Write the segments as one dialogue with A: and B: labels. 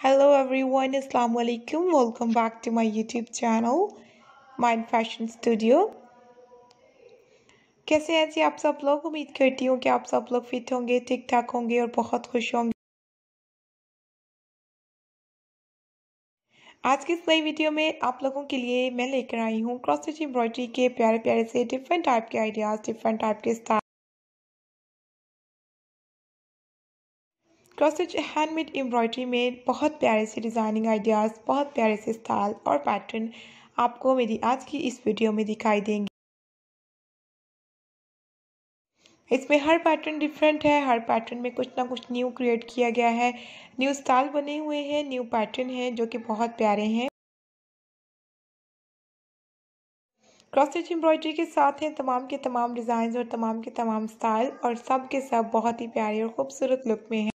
A: hello everyone assalamu alaikum welcome back to my youtube channel mind fashion studio कैसे हैं जी आप सब लोग उम्मीद करती हूँ कि आप सब लोग फिट होंगे ठीक ठाक होंगे और बहुत खुश होंगे आज की इस नई वीडियो में आप लोगों के लिए मैं लेकर आई हूँ क्रॉस स्टिच एम्ब्रॉयडरी के प्यारे प्यारे से डिफरेंट टाइप के आइडियाज़ डिफरेंट टाइप के style cross stitch embroidery embroidery में बहुत प्यारे से डिज़ाइनिंग आइडियाज़ बहुत प्यारे से स्टाइल और पैटर्न आपको मेरी आज की इस वीडियो में दिखाई देंगे इसमें हर पैटर्न डिफरेंट है हर पैटर्न में कुछ ना कुछ न्यू क्रिएट किया गया है न्यू स्टाइल बने हुए हैं न्यू पैटर्न हैं जो कि बहुत प्यारे हैं क्रॉस स्टिच एम्ब्रॉयडरी के साथ हैं तमाम के तमाम डिज़ाइन और तमाम के तमाम स्टाइल और सब के सब बहुत ही प्यारे और खूबसूरत लुक में हैं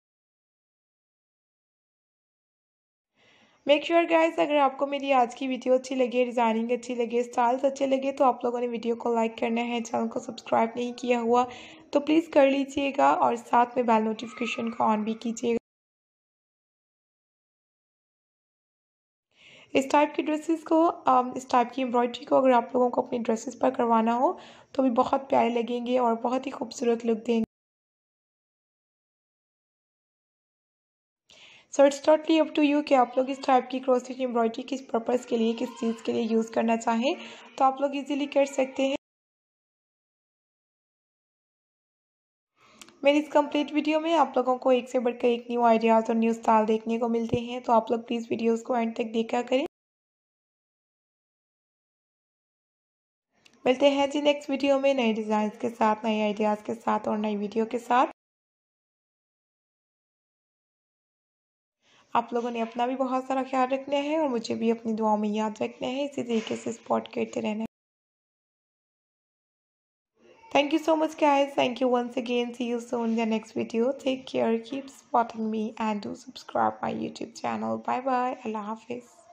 A: मेक श्योर गाइस अगर आपको मेरी आज की वीडियो अच्छी लगे डिज़ाइनिंग अच्छी लगे स्टाइल्स अच्छे लगे तो आप लोगों ने वीडियो को लाइक करना है चैनल को सब्सक्राइब नहीं किया हुआ तो प्लीज़ कर लीजिएगा और साथ में बेल नोटिफिकेशन को ऑन भी कीजिएगा इस टाइप की ड्रेसेस को um, इस टाइप की एम्ब्रॉयडरी को अगर आप लोगों को अपनी ड्रेसेस पर करवाना हो तो भी बहुत प्यारे लगेंगे और बहुत ही खूबसूरत लुक देंगे so it's totally up to you कि आप लोग इस टाइप की क्रॉस स्टिच एम्ब्रॉयडरी किस पर्पज़ के लिए किस चीज़ के लिए यूज़ करना चाहें तो आप लोग इजीली कर सकते हैं मेरी इस कंप्लीट वीडियो में आप लोगों को एक से बढ़कर एक न्यू आइडियाज़ और न्यू स्टाइल देखने को मिलते हैं तो आप लोग प्लीज़ वीडियोज़ को एंड तक देखा करें मिलते हैं जी नेक्स्ट वीडियो में नए डिज़ाइन के साथ नए आइडियाज़ के साथ और नई वीडियो के साथ आप लोगों ने अपना भी बहुत सारा ख्याल रखना है और मुझे भी अपनी दुआओं में याद रखना है इसी तरीके से स्पॉट करते रहना है thank you so much guys thank you once again see you so in the next video take care keep spotting me and do subscribe my YouTube channel bye bye अल्लाह हाफिज़